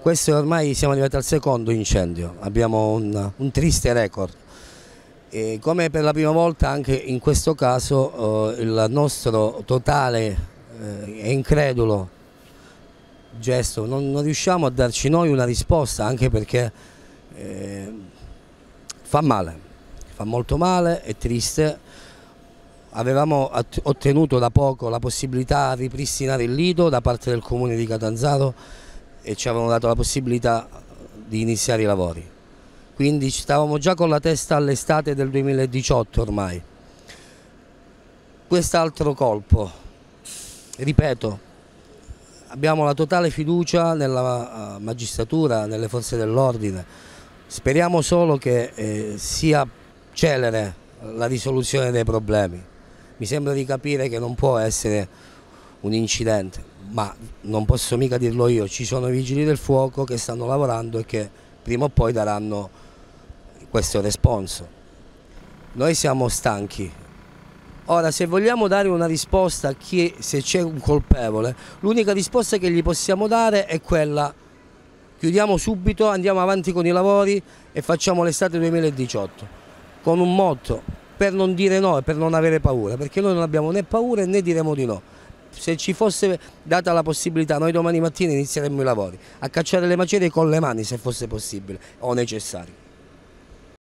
Questo ormai siamo arrivati al secondo incendio, abbiamo un, un triste record. E come per la prima volta anche in questo caso eh, il nostro totale eh, e eh, incredulo gesto, non, non, riusciamo a darci noi una risposta anche perché eh, fa male, fa molto male, è triste. Avevamo ottenuto da poco la possibilità di ripristinare il lido da parte del comune di Catanzaro e ci avevano dato la possibilità di iniziare i lavori. Quindi stavamo già con la testa all'estate del 2018 ormai. Quest'altro colpo, ripeto, abbiamo la totale fiducia nella eh, magistratura, nelle forze dell'ordine. Speriamo solo che eh, sia celere la risoluzione dei problemi. Mi sembra di capire che non può essere un incidente ma non posso mica dirlo io, ci sono i vigili del fuoco che stanno lavorando e che prima o poi daranno questo responso. Noi siamo stanchi. Ora, se vogliamo dare una risposta a chi, se c'è un colpevole, l'unica risposta che gli possiamo dare è quella chiudiamo subito, andiamo avanti con i lavori e facciamo l'estate 2018 con un motto per non dire no e per non avere paura, perché noi non abbiamo né paura né diremo di no se ci fosse data la possibilità noi domani mattina inizieremmo i lavori, a cacciare le macerie con le mani se fosse possibile o necessario.